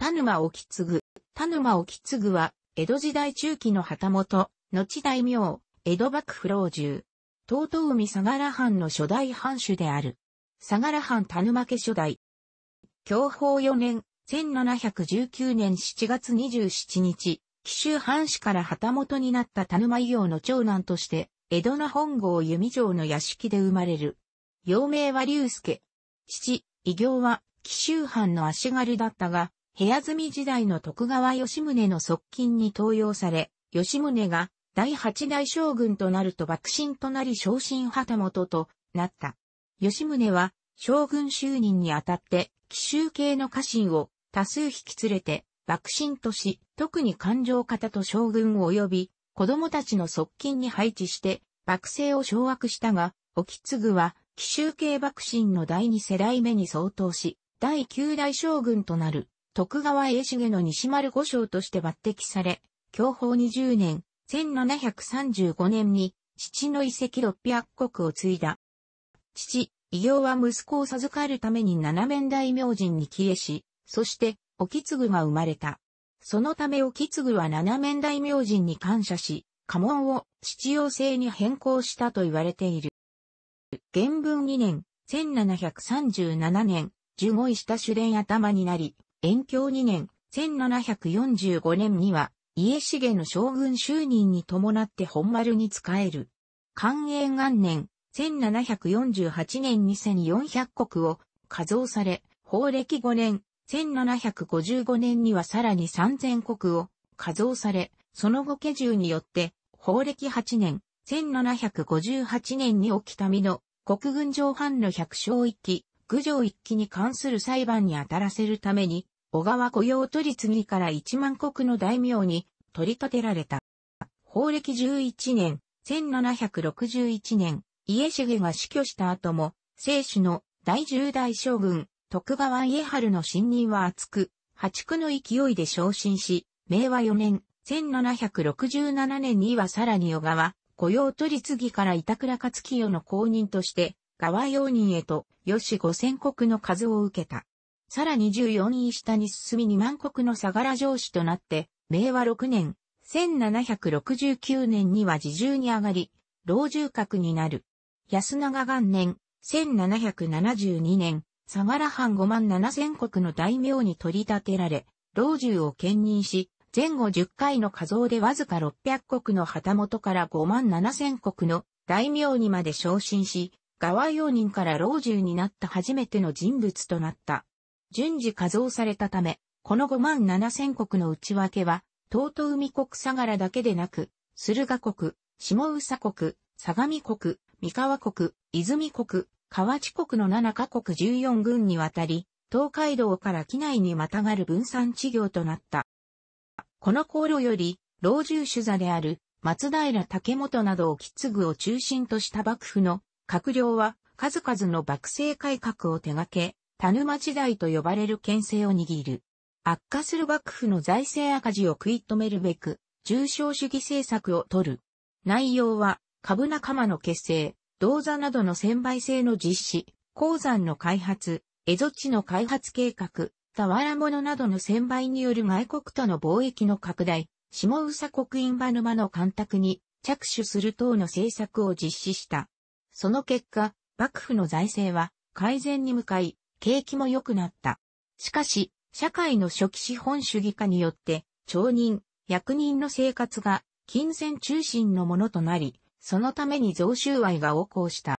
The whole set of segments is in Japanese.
田沼沖継。田沼沖継は、江戸時代中期の旗本、後大名、江戸幕府老中。東東海相良藩の初代藩主である。相良藩田沼家初代。享保4年、1719年7月27日、紀州藩主から旗本になった田沼伊予の長男として、江戸の本郷弓城の屋敷で生まれる。幼名は龍介。父、異業は紀州藩の足軽だったが、部屋住み時代の徳川吉宗の側近に登用され、吉宗が第八代将軍となると幕臣となり昇進旗本となった。吉宗は将軍就任にあたって、奇襲系の家臣を多数引き連れて、幕臣とし、特に勘定方と将軍を及び、子供たちの側近に配置して、幕政を掌握したが、沖継は、奇襲系幕臣の第二世代目に相当し、第九代将軍となる。徳川栄重の西丸五将として抜擢され、享保20年、1735年に、父の遺跡600国を継いだ。父、異業は息子を授かるために七面大明神に帰依し、そして、沖継が生まれた。そのため沖継は七面大明神に感謝し、家紋を父用制に変更したと言われている。元文2年、1737年、十五位下主伝頭になり、延享2年、1745年には、家重の将軍就任に伴って本丸に仕える。寛永元年、1748年に1400国を加増され、法暦5年、1755年にはさらに3000国を加増され、その後家中によって、法暦8年、1758年に起きた身の国軍上藩の百姓一揆、郡上一揆に関する裁判に当たらせるために、小川雇用取次から一万国の大名に取り立てられた。法暦11年、1761年、家重が死去した後も、聖主の第十代将軍、徳川家春の信任は厚く、破竹の勢いで昇進し、明和4年、1767年にはさらに小川、雇用取次から板倉勝清の公認として、川用人へと、よし五千国の数を受けた。さらに14位下に進み2万国の相良城主となって、明和6年、1769年には自重に上がり、老中閣になる。安永元年、1772年、相良藩5万7千国の大名に取り立てられ、老中を兼任し、前後10回の加増でわずか600国の旗本から5万7千国の大名にまで昇進し、側用人から老中になった初めての人物となった。順次加増されたため、この5万7千国の内訳は、東東海国相良だけでなく、駿河国、下宇佐国、相模国、三河国、泉国、河内国の7カ国14軍にわたり、東海道から機内にまたがる分散地業となった。この航路より、老中主座である松平竹本などを継ぐを中心とした幕府の閣僚は数々の幕政改革を手掛け、田沼時代と呼ばれる県政を握る。悪化する幕府の財政赤字を食い止めるべく、重商主義政策を取る。内容は、株仲間の結成、銅座などの専売制の実施、鉱山の開発、蝦夷地の開発計画、俵物などの専売による外国との貿易の拡大、下宇佐国印場沼の干拓に着手する等の政策を実施した。その結果、幕府の財政は改善に向かい、景気も良くなった。しかし、社会の初期資本主義化によって、町人、役人の生活が金銭中心のものとなり、そのために贈収賄が横行した。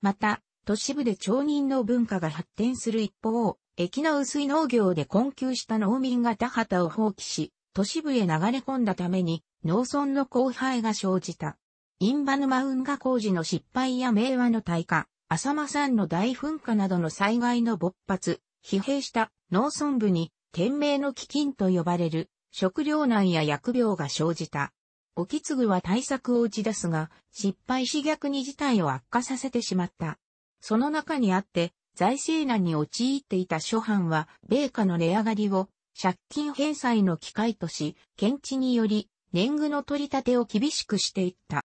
また、都市部で町人の文化が発展する一方、駅の薄い農業で困窮した農民が田畑を放棄し、都市部へ流れ込んだために、農村の荒廃が生じた。インバヌマ運河工事の失敗や名和の退化、浅間山の大噴火などの災害の勃発、疲弊した農村部に、天命の飢饉と呼ばれる、食糧難や疫病が生じた。沖継は対策を打ち出すが、失敗し逆に事態を悪化させてしまった。その中にあって、財政難に陥っていた諸藩は、米価の値上がりを、借金返済の機会とし、検地により、年貢の取り立てを厳しくしていった。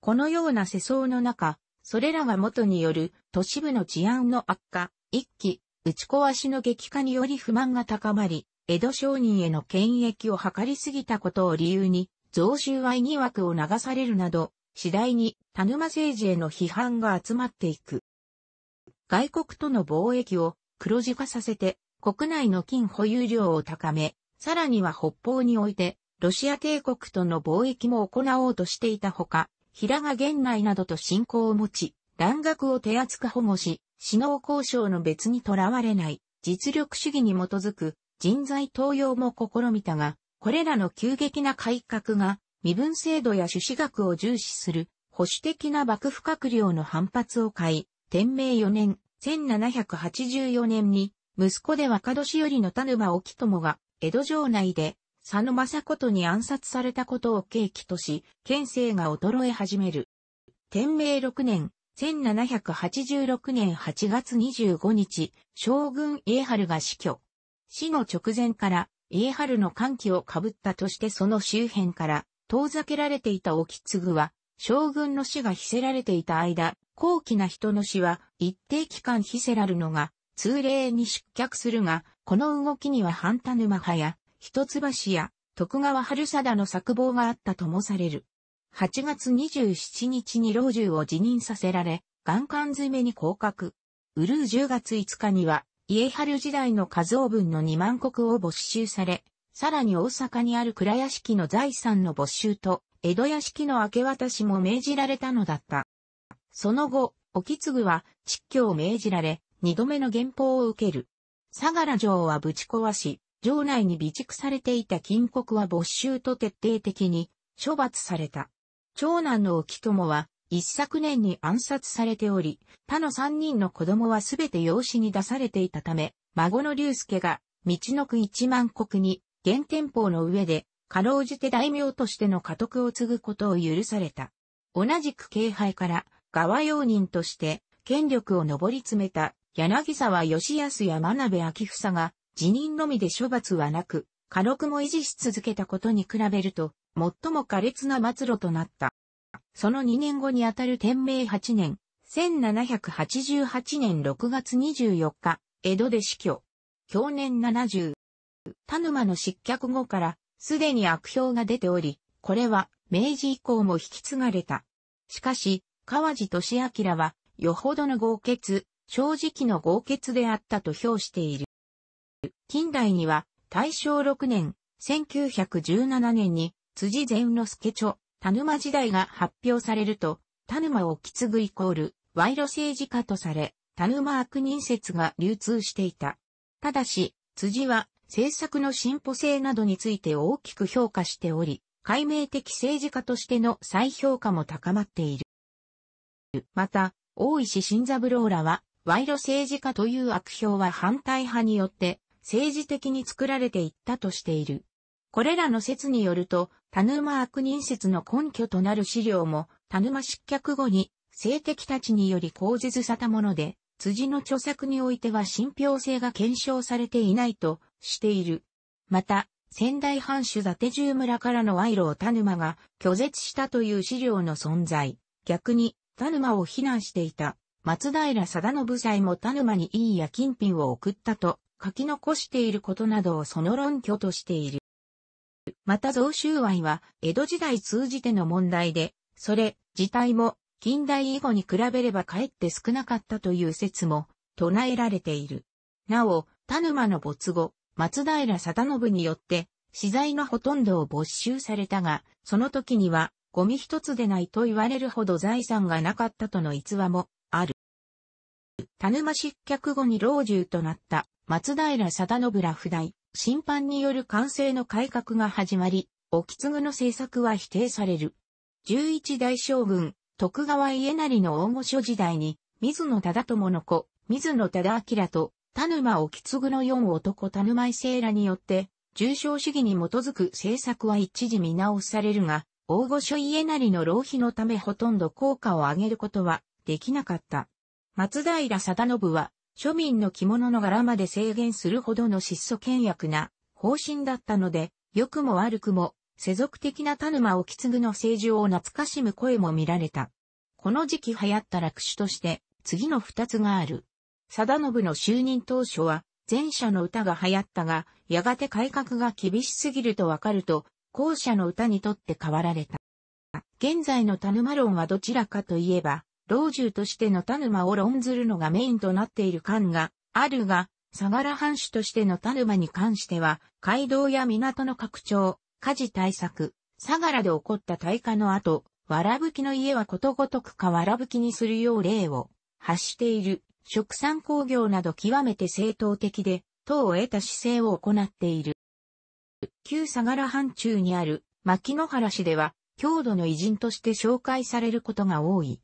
このような世相の中、それらは元による都市部の治安の悪化、一気、打ち壊しの激化により不満が高まり、江戸商人への権益を図りすぎたことを理由に、贈収賄疑惑を流されるなど、次第に田沼政治への批判が集まっていく。外国との貿易を黒字化させて、国内の金保有量を高め、さらには北方において、ロシア帝国との貿易も行おうとしていたほか、平賀源内などと信仰を持ち、蘭学を手厚く保護し、死能交渉の別にとらわれない、実力主義に基づく人材登用も試みたが、これらの急激な改革が身分制度や趣子学を重視する保守的な幕府閣僚の反発を買い、天明4年、1784年に息子で若年寄りの田沼沖友が江戸城内で佐野正琴に暗殺されたことを契機とし、県政が衰え始める。天明6年、1786年8月25日、将軍家春が死去。死の直前から、家春の歓喜をかぶったとしてその周辺から、遠ざけられていた沖継は、将軍の死が秘せられていた間、高貴な人の死は一定期間秘せらるのが、通例に失脚するが、この動きには半田沼派や、一橋や徳川春貞の策謀があったともされる。8月27日に老中を辞任させられ、元官詰めに降格。うるう10月5日には、家春時代の数王分の2万石を没収され、さらに大阪にある倉屋敷の財産の没収と、江戸屋敷の明け渡しも命じられたのだった。その後、沖継は、蟄居を命じられ、二度目の原報を受ける。相良城はぶち壊し、城内に備蓄されていた金国は没収と徹底的に処罰された。長男の沖友は一昨年に暗殺されており、他の三人の子供はすべて養子に出されていたため、孫の龍介が、道の区一万国に、原天保の上で、かろうじて大名としての家督を継ぐことを許された。同じく敬拝から、側用人として、権力を上り詰めた、柳沢義康や真鍋昭房が、辞任のみで処罰はなく、過力も維持し続けたことに比べると、最も苛烈な末路となった。その2年後にあたる天明8年、1788年6月24日、江戸で死去。去年70。田沼の失脚後から、すでに悪評が出ており、これは明治以降も引き継がれた。しかし、川地俊明は、よほどの豪傑、正直の豪傑であったと評している。近代には、大正6年、1917年に、辻善之助著、田沼時代が発表されると、田沼をき継ぐイコール、賄賂政治家とされ、田沼悪人説が流通していた。ただし、辻は、政策の進歩性などについて大きく評価しており、解明的政治家としての再評価も高まっている。また、大石新三郎らは、賄賂政治家という悪評は反対派によって政治的に作られていったとしている。これらの説によると、田沼悪人説の根拠となる資料も、田沼失脚後に、性的たちにより口実さたもので、辻の著作においては信憑性が検証されていないとしている。また、仙台藩主伊達十村からの賄賂を田沼が拒絶したという資料の存在。逆に、田沼を非難していた松平定信祭も田沼にいいや金品を送ったと書き残していることなどをその論拠としている。また増収愛は江戸時代通じての問題で、それ自体も近代以後に比べればかえって少なかったという説も唱えられている。なお、田沼の没後、松平貞信によって、資材のほとんどを没収されたが、その時には、ゴミ一つでないと言われるほど財産がなかったとの逸話も田沼失脚後に老中となった松平定信ら不代、審判による完成の改革が始まり、つ継の政策は否定される。十一大将軍、徳川家成の大御所時代に、水野忠友の子、水野忠明と、田沼つ継の四男田沼伊勢らによって、重症主義に基づく政策は一時見直されるが、大御所家成の浪費のためほとんど効果を上げることはできなかった。松平定信は、庶民の着物の柄まで制限するほどの質素倹約な方針だったので、良くも悪くも、世俗的な田沼沖継ぐの政治を懐かしむ声も見られた。この時期流行った落首として、次の二つがある。定信の就任当初は、前者の歌が流行ったが、やがて改革が厳しすぎるとわかると、後者の歌にとって変わられた。現在の田沼論はどちらかといえば、老中としての田沼を論ずるのがメインとなっている感があるが、相良藩主としての田沼に関しては、街道や港の拡張、火事対策、相良で起こった大火の後、わらぶきの家はことごとくかわらぶきにするよう例を発している、食産工業など極めて正当的で、党を得た姿勢を行っている。旧相良藩中にある牧野原市では、郷土の偉人として紹介されることが多い。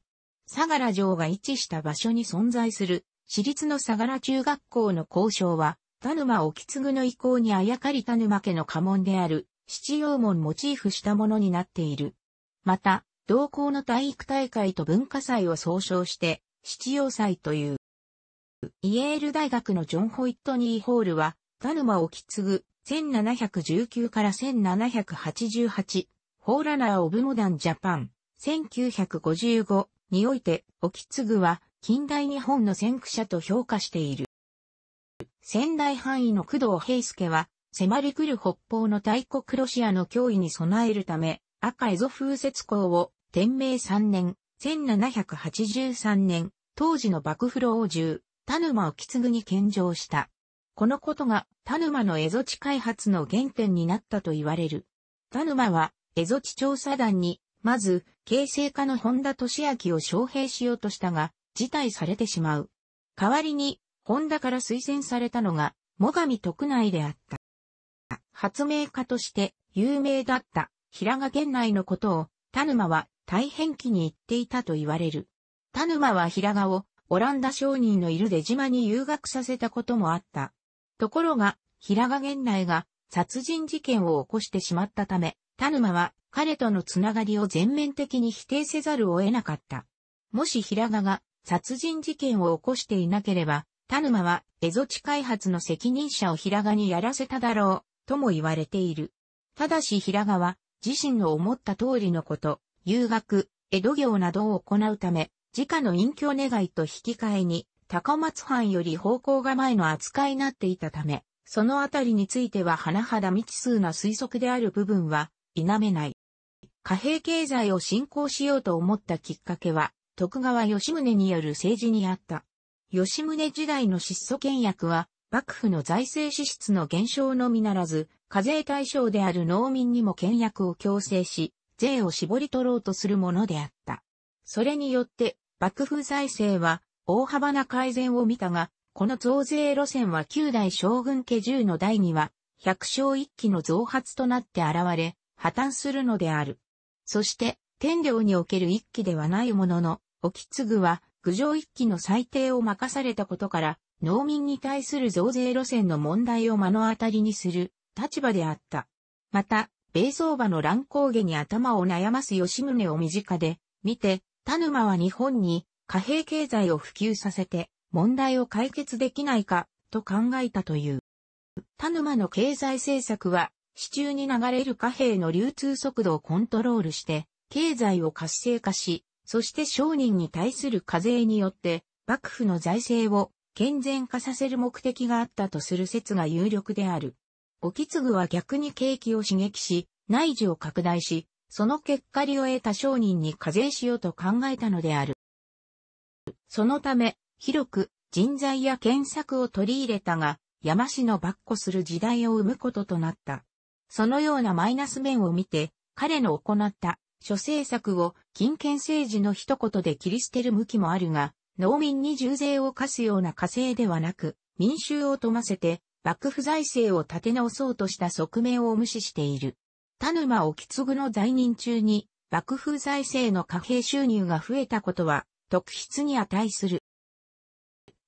相良城が位置した場所に存在する、私立の相良中学校の校章は、田沼沖継の意向にあやかり田沼家の家紋である、七葉門モチーフしたものになっている。また、同校の体育大会と文化祭を総称して、七葉祭という。イエール大学のジョン・ホイットニー・ホールは、田沼沖継、1719から1788、ホーラナー・オブ・モダン・ジャパン、1955、において、沖継は近代日本の先駆者と評価している。仙台範囲の工藤平介は、迫り来る北方の大国ロシアの脅威に備えるため、赤蝦夷風雪港を、天明3年、1783年、当時の幕府老中、田沼沖継に献上した。このことが田沼の蝦夷地開発の原点になったと言われる。田沼は蝦夷地調査団にまず、形成家の本田俊明を招聘しようとしたが、辞退されてしまう。代わりに、本田から推薦されたのが、最上徳内であった。発明家として有名だった平賀源内のことを、田沼は大変気に入っていたと言われる。田沼は平賀をオランダ商人のいる出島に留学させたこともあった。ところが、平賀源内が殺人事件を起こしてしまったため、田沼は彼とのつながりを全面的に否定せざるを得なかった。もし平賀が殺人事件を起こしていなければ、田沼はエゾ地開発の責任者を平賀にやらせただろう、とも言われている。ただし平賀は自身の思った通りのこと、遊学、江戸業などを行うため、自家の隠居願いと引き換えに、高松藩より方向が前の扱いになっていたため、そのあたりについては甚だ未知数な推測である部分は否めない。貨幣経済を振興しようと思ったきっかけは、徳川吉宗による政治にあった。吉宗時代の質素倹約は、幕府の財政支出の減少のみならず、課税対象である農民にも倹約を強制し、税を絞り取ろうとするものであった。それによって、幕府財政は大幅な改善を見たが、この増税路線は旧代将軍家10の代には、百姓一揆の増発となって現れ、破綻するのである。そして、天領における一期ではないものの、沖継は、郡上一期の裁定を任されたことから、農民に対する増税路線の問題を目の当たりにする立場であった。また、米相場の乱高下に頭を悩ます吉宗を身近で見て、田沼は日本に貨幣経済を普及させて問題を解決できないかと考えたという。田沼の経済政策は市中に流れる貨幣の流通速度をコントロールして、経済を活性化し、そして商人に対する課税によって、幕府の財政を健全化させる目的があったとする説が有力である。沖継は逆に景気を刺激し、内需を拡大し、その結果利を得た商人に課税しようと考えたのである。そのため、広く人材や検索を取り入れたが、山氏の跋扈する時代を生むこととなった。そのようなマイナス面を見て、彼の行った諸政策を金権政治の一言で切り捨てる向きもあるが、農民に重税を課すような課税ではなく、民衆を富ませて、幕府財政を立て直そうとした側面を無視している。田沼沖継の在任中に、幕府財政の貨幣収入が増えたことは、特筆に値する。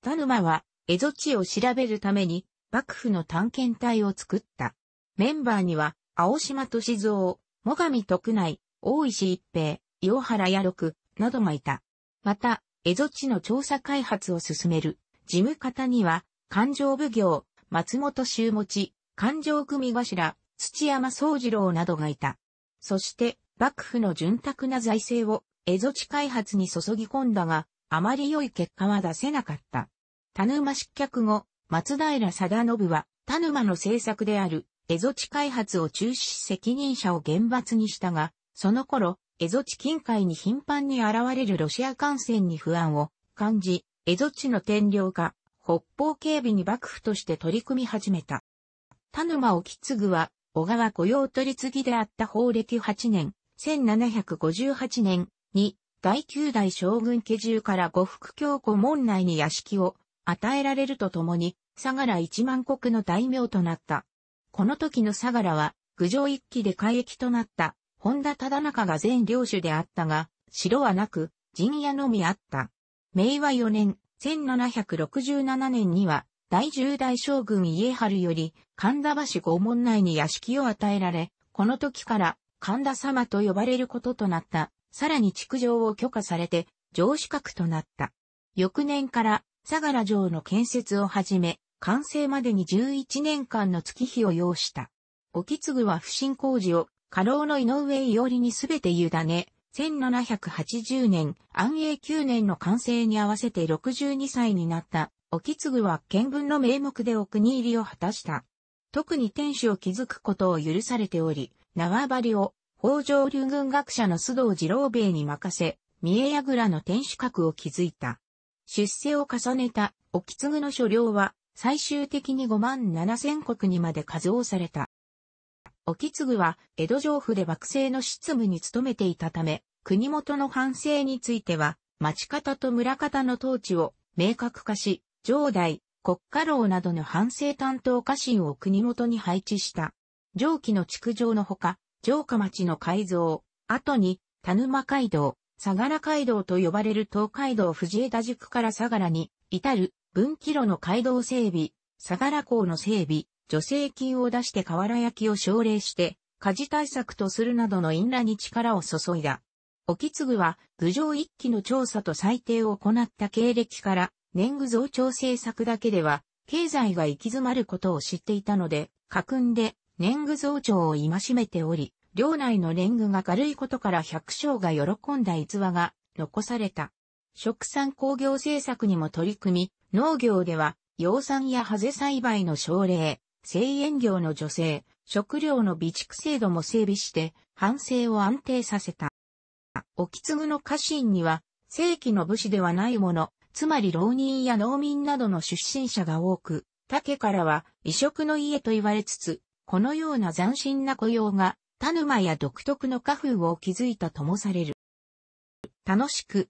田沼は、蝦夷地を調べるために、幕府の探検隊を作った。メンバーには、青島敏三、最上徳内、大石一平、岩原弥六、などがいた。また、蝦夷地の調査開発を進める、事務方には、勘定奉行、松本修持、勘定組頭、土山宗次郎などがいた。そして、幕府の潤沢な財政を、蝦夷地開発に注ぎ込んだが、あまり良い結果は出せなかった。田沼失脚後、松平定信は、田沼の政策である、ゾチ開発を中止し責任者を厳罰にしたが、その頃、エゾ地近海に頻繁に現れるロシア艦船に不安を感じ、エゾ地の天領化、北方警備に幕府として取り組み始めた。田沼沖継は、小川雇用取次であった法暦8年、1758年に、第九代将軍家中から呉服教庫門内に屋敷を与えられるとともに、相良一万国の大名となった。この時の相良は、郡上一揆で海域となった、本田忠中が全領主であったが、城はなく、陣屋のみあった。明和4年、1767年には、第十代将軍家春より、神田橋拷問内に屋敷を与えられ、この時から神田様と呼ばれることとなった。さらに築城を許可されて、城主閣となった。翌年から、相良城の建設をはじめ、完成までに11年間の月日を要した。沖継は不審工事を、過労の井上伊織にすべて委ね、1780年、安永9年の完成に合わせて62歳になった、沖継は見分の名目でお国入りを果たした。特に天守を築くことを許されており、縄張りを、北条流軍学者の須藤二郎兵衛に任せ、三重櫓の天守閣を築いた。出世を重ねた、沖継の所領は、最終的に5万7千国にまで数をされた。沖継は江戸城府で幕政の執務に努めていたため、国元の反省については、町方と村方の統治を明確化し、上代、国家老などの反省担当家臣を国元に配置した。上記の築城のほか、城下町の改造、後に、田沼街道、相良街道と呼ばれる東海道藤枝宿から相良に至る分岐路の街道整備、相良港の整備、助成金を出して河原焼を奨励して、火事対策とするなどの因らに力を注いだ。沖継は、郡上一期の調査と裁定を行った経歴から、年貢増長政策だけでは、経済が行き詰まることを知っていたので、家訓で年貢増長を戒めており、領内の年貢が軽いことから百姓が喜んだ逸話が残された。食産工業政策にも取り組み、農業では、養蚕やハゼ栽培の奨励、製塩業の助成、食料の備蓄制度も整備して、反省を安定させた。沖継の家臣には、正規の武士ではないもの、つまり浪人や農民などの出身者が多く、竹からは異色の家と言われつつ、このような斬新な雇用が、田沼や独特の家風を築いたともされる。楽しく、